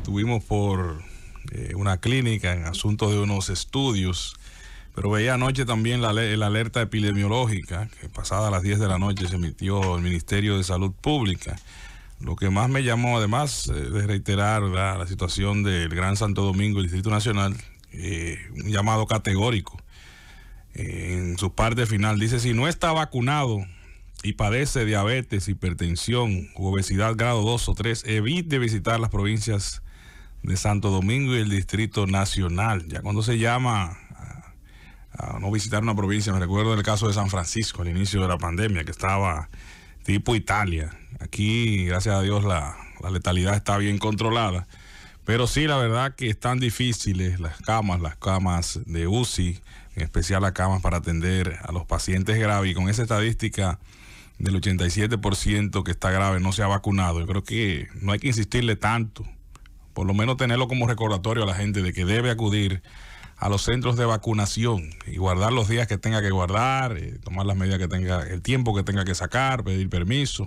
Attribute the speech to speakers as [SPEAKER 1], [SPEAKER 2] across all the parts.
[SPEAKER 1] estuvimos por eh, una clínica en asunto de unos estudios, pero veía anoche también la, la, alerta epidemiológica que pasada las 10 de la noche se emitió el Ministerio de Salud Pública. Lo que más me llamó, además eh, de reiterar la, situación del Gran Santo Domingo Distrito Nacional, eh, un llamado categórico. en su parte final dice, si no está vacunado y padece diabetes, hipertensión obesidad grado 2 o 3, evite visitar las provincias de Santo Domingo y el Distrito Nacional. Ya cuando se llama a, no visitar una provincia, me recuerdo el caso de San Francisco al inicio de la pandemia, que estaba tipo Italia. Aquí, gracias a Dios, la, la letalidad está bien controlada. Pero sí, la verdad que están difíciles las camas, las camas de UCI, en especial las camas para atender a los pacientes graves. Y con esa estadística del 87% que está grave no se ha vacunado, yo creo que no hay que insistirle tanto por lo menos tenerlo como recordatorio a la gente de que debe acudir a los centros de vacunación y guardar los días que tenga que guardar, eh, tomar las medidas que tenga, el tiempo que tenga que sacar, pedir permiso,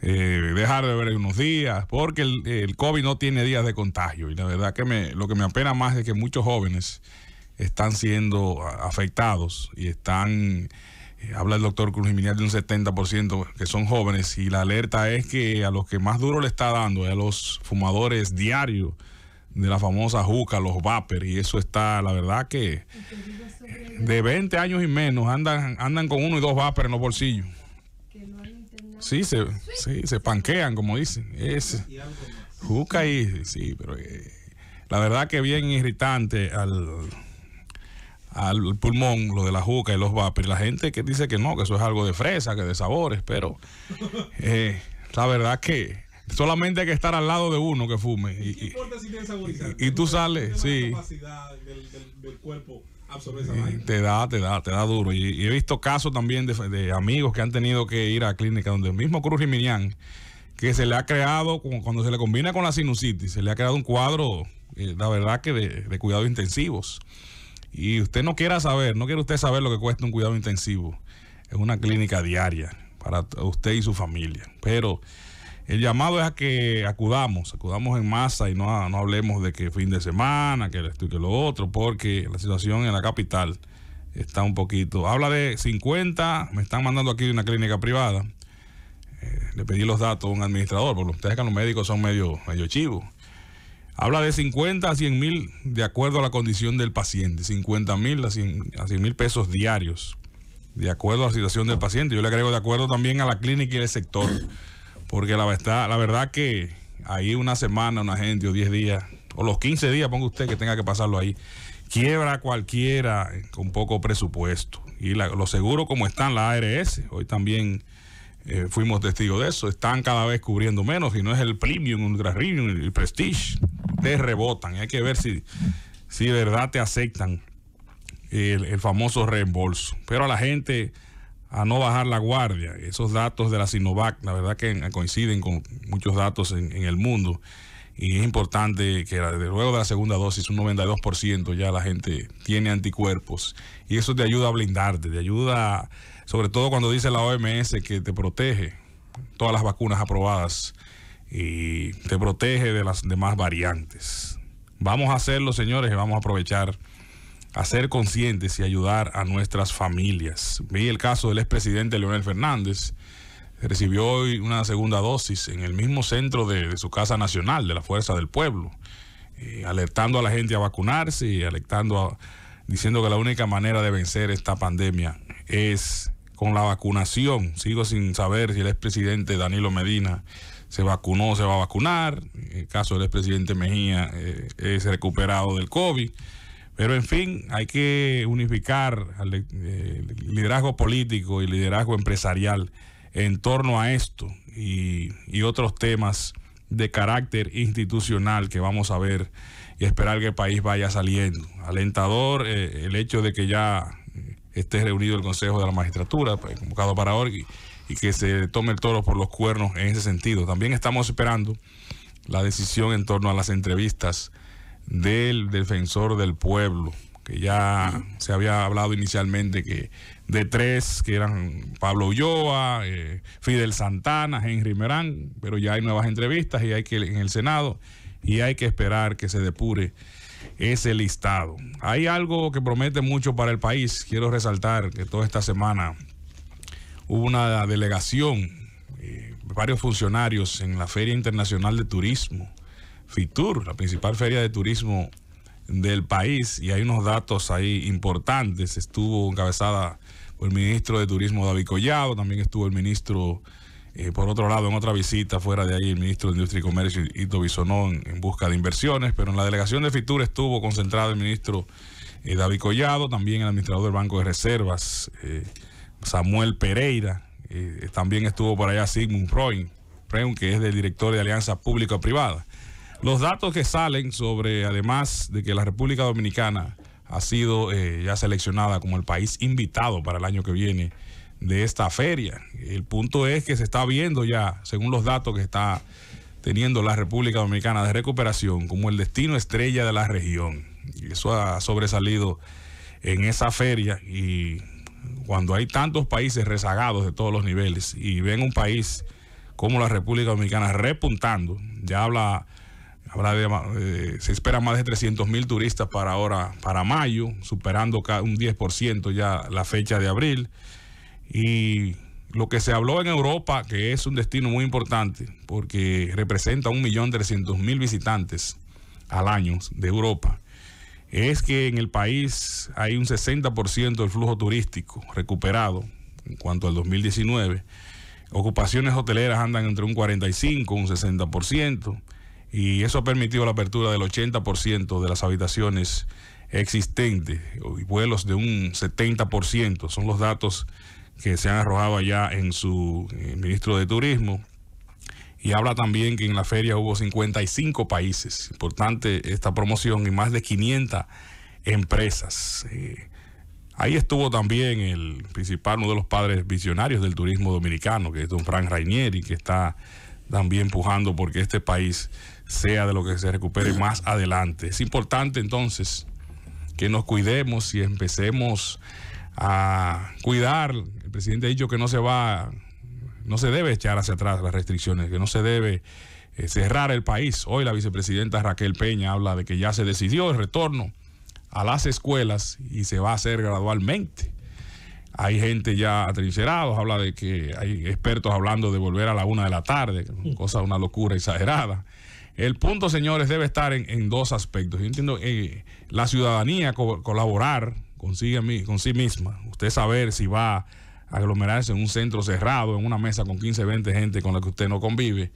[SPEAKER 1] eh, dejar de ver unos días, porque el, el, COVID no tiene días de contagio. Y la verdad que me, lo que me apena más es que muchos jóvenes están siendo afectados y están eh, habla el doctor Cruz Jiménez de un 70% que son jóvenes y la alerta es que a los que más duro le está dando es a los fumadores diarios de la famosa juca, los vapers, y eso está, la verdad que eh, de 20 años y menos andan, andan con uno y dos vapers en los bolsillos. Sí, se, se panquean, como dicen. Es, juca y sí, pero eh, la verdad que bien irritante al al pulmón, lo de la juca y los ...y La gente que dice que no, que eso es algo de fresa, que de sabores, pero eh, la verdad que solamente hay que estar al lado de uno que fume. Y, tú sales, sí. Eh, te da, te da, te da duro. Y, he visto casos también de, amigos que han tenido que ir a clínica donde el mismo Cruz Riminián, que se le ha creado, cuando se le combina con la sinusitis, se le ha creado un cuadro, eh, la verdad que de, de cuidados intensivos. Y usted no quiera saber, no quiere usted saber lo que cuesta un cuidado intensivo en una clínica diaria para usted y su familia. Pero el llamado es a que acudamos, acudamos en masa y no, hablemos de que fin de semana, que esto y que lo otro, porque la situación en la capital está un poquito. Habla de 50, me están mandando aquí de una clínica privada. Eh, le pedí los datos a un administrador, porque ustedes que los médicos son medio, medio chivos. Habla de 50 a 100 mil de acuerdo a la condición del paciente, 50 mil a 100 mil pesos diarios, de acuerdo a la situación del paciente. Yo le agrego de acuerdo también a la clínica y el sector, porque la verdad, la verdad que ahí una semana, una gente o 10 días, o los 15 días, ponga usted que tenga que pasarlo ahí, quiebra cualquiera con poco presupuesto. Y lo seguro como están, la ARS, hoy también... Eh, fuimos testigos de eso, están cada vez cubriendo menos y no es el premium, premium, el prestige, te rebotan. Hay que ver si, si de verdad te aceptan el, famoso reembolso. Pero a la gente a no bajar la guardia. Esos datos de la Sinovac, la verdad que coinciden con muchos datos en, en el mundo. Y es importante que luego de la segunda dosis, un 92% ya la gente tiene anticuerpos. Y eso te ayuda a blindarte, te ayuda, sobre todo cuando dice la OMS que te protege todas las vacunas aprobadas y te protege de las demás variantes. Vamos a hacerlo, señores, y vamos a aprovechar a ser conscientes y ayudar a nuestras familias. Vi el caso del expresidente Leonel Fernández. Recibió hoy una segunda dosis en el mismo centro de, su Casa Nacional, de la Fuerza del Pueblo, eh, alertando a la gente a vacunarse y alertando a, diciendo que la única manera de vencer esta pandemia es con la vacunación. Sigo sin saber si el expresidente Danilo Medina se vacunó, se va a vacunar. el caso del expresidente Mejía eh, es recuperado del COVID. Pero en fin, hay que unificar eh, el liderazgo político y liderazgo empresarial en torno a esto y, otros temas de carácter institucional que vamos a ver y esperar que el país vaya saliendo. Alentador eh, el hecho de que ya esté reunido el Consejo de la Magistratura, pues, convocado para hoy y que se tome el toro por los cuernos en ese sentido. También estamos esperando la decisión en torno a las entrevistas del defensor del pueblo, que ya se había hablado inicialmente que de tres, que eran Pablo Ulloa, eh, Fidel Santana, Henry Merán, pero ya hay nuevas entrevistas y hay que en el Senado y hay que esperar que se depure ese listado. Hay algo que promete mucho para el país. Quiero resaltar que toda esta semana hubo una delegación, eh, varios funcionarios en la Feria Internacional de Turismo, FITUR, la principal feria de turismo del país, y hay unos datos ahí importantes. Estuvo encabezada por el ministro de Turismo David Collado, también estuvo el ministro, eh, por otro lado, en otra visita fuera de ahí, el ministro de Industria y Comercio, Ito Bisonón, en busca de inversiones, pero en la delegación de FITUR estuvo concentrado el ministro eh, David Collado, también el administrador del Banco de Reservas. Eh, Samuel Pereira, eh, también estuvo por allá Sigmund Freud, que es el director de Alianza Pública privada Los datos que salen sobre, además de que la República Dominicana ha sido eh, ya seleccionada como el país invitado para el año que viene de esta feria. El punto es que se está viendo ya, según los datos que está teniendo la República Dominicana de recuperación, como el destino estrella de la región. eso ha sobresalido en esa feria y cuando hay tantos países rezagados de todos los niveles y ven un país como la República Dominicana repuntando, ya habla, habla de, eh, se espera más de 300 mil turistas para ahora, para mayo, superando un 10% ya la fecha de abril. Y lo que se habló en Europa, que es un destino muy importante, porque representa 1.300.000 visitantes al año de Europa es que en el país hay un 60% del flujo turístico recuperado en cuanto al 2019. Ocupaciones hoteleras andan entre un 45 y un 60%, y eso ha permitido la apertura del 80% de las habitaciones existentes y vuelos de un 70%. Son los datos que se han arrojado allá en su ministro de Turismo, y habla también que en la feria hubo 55 países. Importante esta promoción y más de 500 empresas. Eh, ahí estuvo también el principal, uno de los padres visionarios del turismo dominicano, que es don Frank Rainieri, que está también empujando porque este país sea de lo que se recupere más adelante. Es importante entonces que nos cuidemos y empecemos a cuidar. El presidente ha dicho que no se va no se debe echar hacia atrás las restricciones, que no se debe eh, cerrar el país. Hoy la vicepresidenta Raquel Peña habla de que ya se decidió el retorno a las escuelas y se va a hacer gradualmente. Hay gente ya atrincherados, habla de que hay expertos hablando de volver a la una de la tarde, cosa una locura exagerada. El punto, señores, debe estar en, dos aspectos. Yo entiendo eh, la ciudadanía colaborar con con sí misma, usted saber si va aglomerarse en un centro cerrado, en una mesa con 15, 20 gente con la que usted no convive.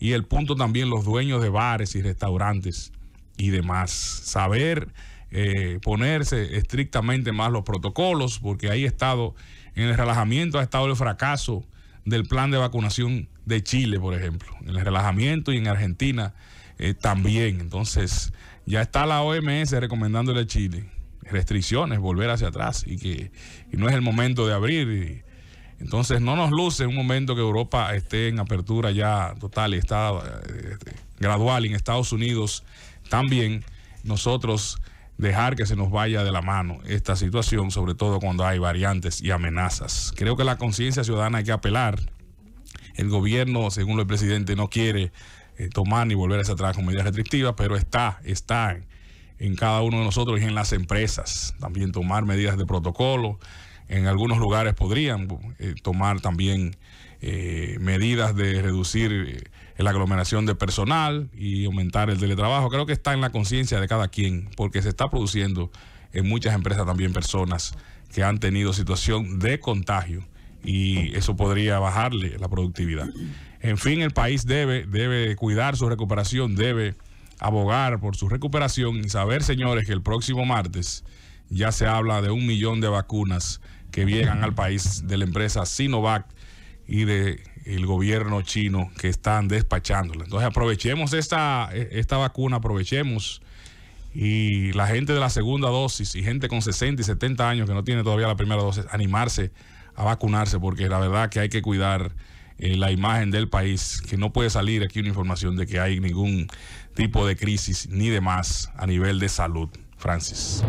[SPEAKER 1] Y el punto también los dueños de bares y restaurantes y demás. Saber eh, ponerse estrictamente más los protocolos, porque ahí ha estado, en el relajamiento ha estado el fracaso del plan de vacunación de Chile, por ejemplo. En el relajamiento y en Argentina eh, también. Entonces, ya está la OMS recomendándole a Chile restricciones, volver hacia atrás y que no es el momento de abrir. entonces no nos luce un momento que Europa esté en apertura ya total y está eh, este, gradual en Estados Unidos también nosotros dejar que se nos vaya de la mano esta situación, sobre todo cuando hay variantes y amenazas. Creo que la conciencia ciudadana hay que apelar. El gobierno, según el presidente, no quiere eh, tomar ni volver hacia atrás con medidas restrictivas, pero está, está en en cada uno de nosotros y en las empresas. También tomar medidas de protocolo. En algunos lugares podrían eh, tomar también eh, medidas de reducir eh, la aglomeración de personal y aumentar el teletrabajo. Creo que está en la conciencia de cada quien, porque se está produciendo en muchas empresas también personas que han tenido situación de contagio y eso podría bajarle la productividad. En fin, el país debe, debe cuidar su recuperación, debe abogar por su recuperación y saber, señores, que el próximo martes ya se habla de un millón de vacunas que llegan al país de la empresa Sinovac y del gobierno chino que están despachándola. Entonces aprovechemos esta, e, esta vacuna, aprovechemos y la gente de la segunda dosis y gente con 60 y 70 años que no tiene todavía la primera dosis, animarse a vacunarse porque la verdad que hay que cuidar eh, la imagen del país, que no puede salir aquí una información de que hay ningún tipo de crisis ni demás a nivel de salud. Francis.